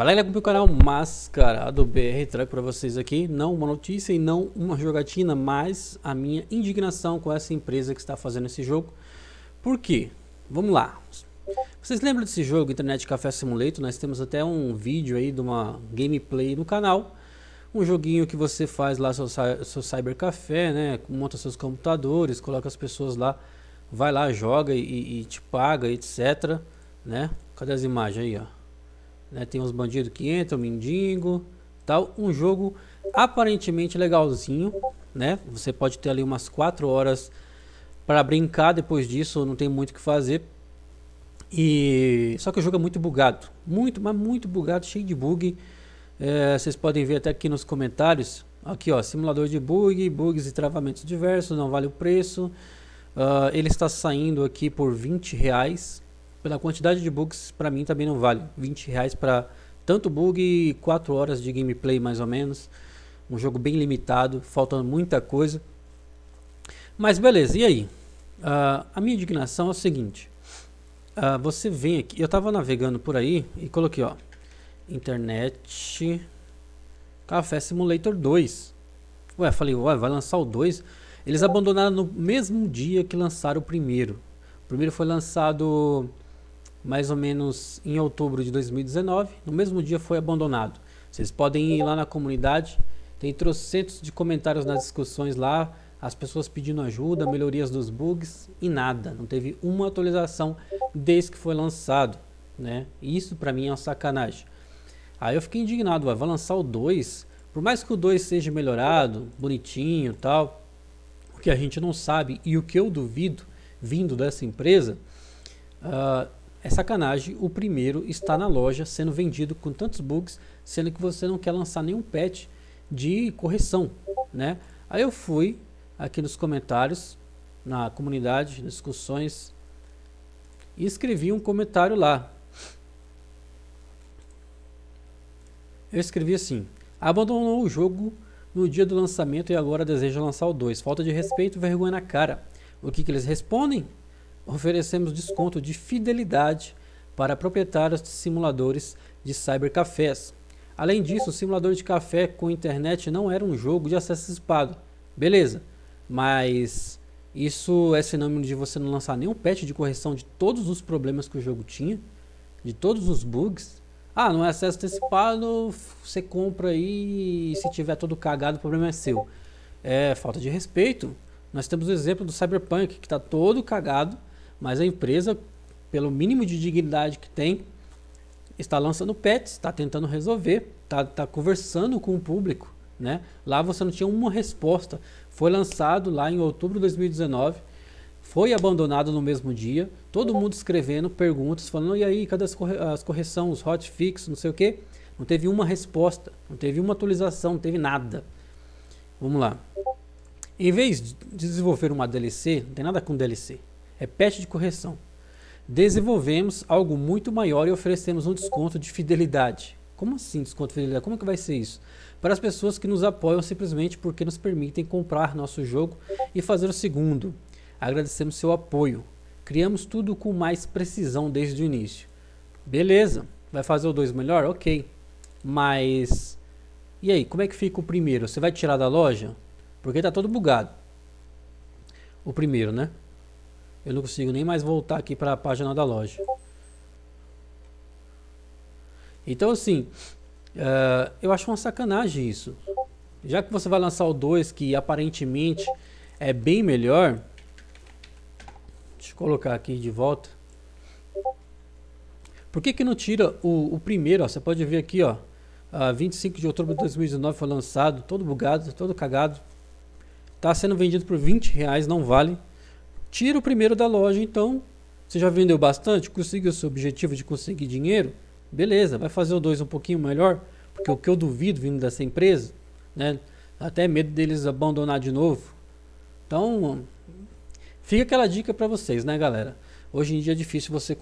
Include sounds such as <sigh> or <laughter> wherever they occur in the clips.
Fala galera, com o canal Máscara do BR, trago para vocês aqui não uma notícia e não uma jogatina, mas a minha indignação com essa empresa que está fazendo esse jogo. Por quê? Vamos lá. Vocês lembram desse jogo Internet Café Simulator? Nós temos até um vídeo aí de uma gameplay no canal. Um joguinho que você faz lá seu, seu cyber café, né? Monta seus computadores, coloca as pessoas lá, vai lá, joga e, e te paga, etc. Né? Cadê as imagens aí, ó? Né? Tem uns bandidos que entram, mendigo, tal. Um jogo aparentemente legalzinho, né? Você pode ter ali umas 4 horas para brincar depois disso, não tem muito o que fazer. E só que o jogo é muito bugado, muito, mas muito bugado, cheio de bug. É, vocês podem ver até aqui nos comentários, aqui ó, simulador de bug, bugs e travamentos diversos, não vale o preço. Uh, ele está saindo aqui por 20 reais, pela quantidade de bugs, para mim também não vale. 20 reais para tanto bug e 4 horas de gameplay mais ou menos. Um jogo bem limitado, falta muita coisa. Mas beleza, e aí? Uh, a minha indignação é o seguinte. Uh, você vem aqui, eu estava navegando por aí e coloquei, ó, internet Café Simulator 2. Ué, falei, ué, vai lançar o 2? Eles abandonaram no mesmo dia que lançaram o primeiro. O primeiro foi lançado mais ou menos em outubro de 2019. No mesmo dia foi abandonado. Vocês podem ir lá na comunidade, tem trocentos de comentários nas discussões lá, as pessoas pedindo ajuda, melhorias dos bugs e nada. Não teve uma atualização desde que foi lançado, né? Isso para mim é uma sacanagem. Aí eu fiquei indignado, vai lançar o 2, por mais que o 2 seja melhorado, bonitinho, tal, o que a gente não sabe e o que eu duvido vindo dessa empresa, uh, é sacanagem, o primeiro está na loja sendo vendido com tantos bugs, sendo que você não quer lançar nenhum patch de correção, né? Aí eu fui aqui nos comentários, na comunidade, nas discussões, e escrevi um comentário lá. Eu escrevi assim, abandonou o jogo no dia do lançamento e agora deseja lançar o 2. Falta de respeito, vergonha na cara. O que, que eles respondem? oferecemos desconto de fidelidade para proprietários de simuladores de cybercafés. Além disso, o simulador de café com internet não era um jogo de acesso espado. Beleza, mas isso é sinônimo de você não lançar nenhum patch de correção de todos os problemas que o jogo tinha, de todos os bugs. Ah, não é acesso antecipado, você compra aí e se tiver todo cagado, o problema é seu. É falta de respeito. Nós temos o exemplo do Cyberpunk, que está todo cagado mas a empresa, pelo mínimo de dignidade que tem, está lançando pets, está tentando resolver, está, tá conversando com o público. Né? Lá você não tinha uma resposta. Foi lançado lá em outubro de 2019, foi abandonado no mesmo dia. Todo mundo escrevendo perguntas, falando: e aí, cadê as, corre as correções, os hotfix, não sei o quê? Não teve uma resposta, não teve uma atualização, não teve nada. Vamos lá. Em vez de desenvolver uma DLC, não tem nada com DLC, é patch de correção. Desenvolvemos algo muito maior e oferecemos um desconto de fidelidade. Como assim desconto de fidelidade? Como é que vai ser isso? Para as pessoas que nos apoiam simplesmente porque nos permitem comprar nosso jogo e fazer o segundo. Agradecemos seu apoio. Criamos tudo com mais precisão desde o início. Beleza, vai fazer o 2 melhor? Ok. Mas e aí, como é que fica o primeiro? Você vai tirar da loja? Porque tá todo bugado. O primeiro, né? Eu não consigo nem mais voltar aqui para a página da loja. Então, assim, uh, eu acho uma sacanagem isso. Já que você vai lançar o 2, que aparentemente é bem melhor. Deixa eu colocar aqui de volta. Por que, que não tira o, o primeiro? Ó? Você pode ver aqui, ó. Uh, ah, 25 de outubro de 2019 foi lançado, todo bugado, todo cagado. Está sendo vendido por 20 reais, não vale. Tira o primeiro da loja, então. Você já vendeu bastante? Conseguiu o seu objetivo de conseguir dinheiro? Beleza, vai fazer o dois um pouquinho melhor, porque o que eu duvido vindo dessa empresa, né? Até medo deles abandonar de novo. Então, fica aquela dica para vocês, né, galera? Hoje em dia é difícil você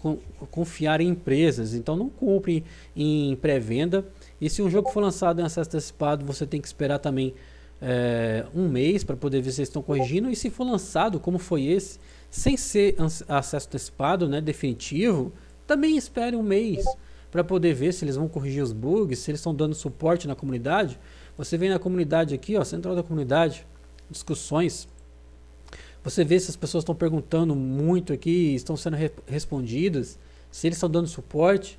confiar em empresas, então não cumpre em pré-venda. E se um jogo for lançado em acesso antecipado, você tem que esperar também é, um mês para poder ver se eles estão corrigindo. E se for lançado, como foi esse, sem ser acesso antecipado, né, definitivo, também espere um mês para poder ver se eles vão corrigir os bugs, se eles estão dando suporte na comunidade. Você vem na comunidade aqui, ó, central da comunidade, discussões. Você vê se as pessoas estão perguntando muito aqui, estão sendo re respondidas, se eles estão dando suporte,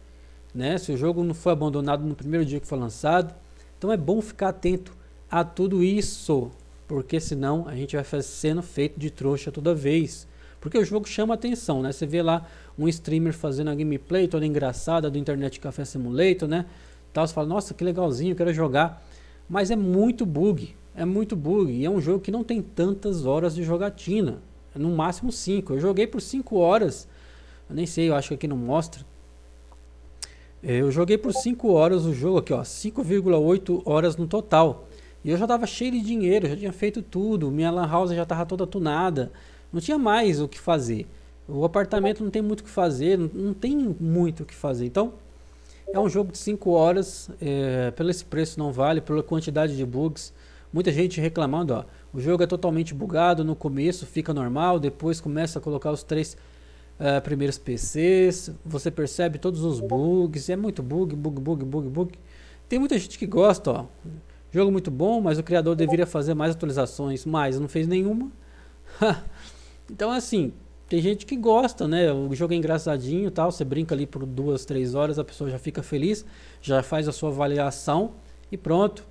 né? Se o jogo não foi abandonado no primeiro dia que foi lançado. Então é bom ficar atento a tudo isso, porque senão a gente vai sendo feito de trouxa toda vez. Porque o jogo chama atenção, né? Você vê lá um streamer fazendo a gameplay toda engraçada do Internet Café Simulator, né? Tal, você fala, nossa, que legalzinho, quero jogar. Mas é muito bug, é muito bug. E é um jogo que não tem tantas horas de jogatina. no máximo 5. Eu joguei por 5 horas. Eu nem sei, eu acho que aqui não mostra. É, eu joguei por 5 horas o jogo aqui, ó. 5,8 horas no total. E eu já estava cheio de dinheiro, já tinha feito tudo, minha lan house já estava toda tunada, não tinha mais o que fazer. O apartamento não tem muito o que fazer, não, tem muito o que fazer. Então, é um jogo de 5 horas, é, pelo esse preço não vale, pela quantidade de bugs. Muita gente reclamando, ó, o jogo é totalmente bugado, no começo fica normal, depois começa a colocar os três uh, primeiros PCs, você percebe todos os bugs, é muito bug, bug, bug, bug, bug. Tem muita gente que gosta, ó. Jogo muito bom, mas o criador deveria fazer mais atualizações, mas não fez nenhuma. <laughs> então, assim, tem gente que gosta, né? O jogo é engraçadinho tal. Você brinca ali por duas, três horas, a pessoa já fica feliz, já faz a sua avaliação e pronto.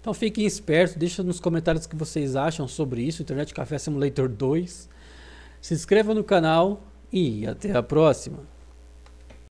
Então fiquem espertos, deixa nos comentários o que vocês acham sobre isso, Internet Café Simulator 2. Se inscreva no canal e até a próxima.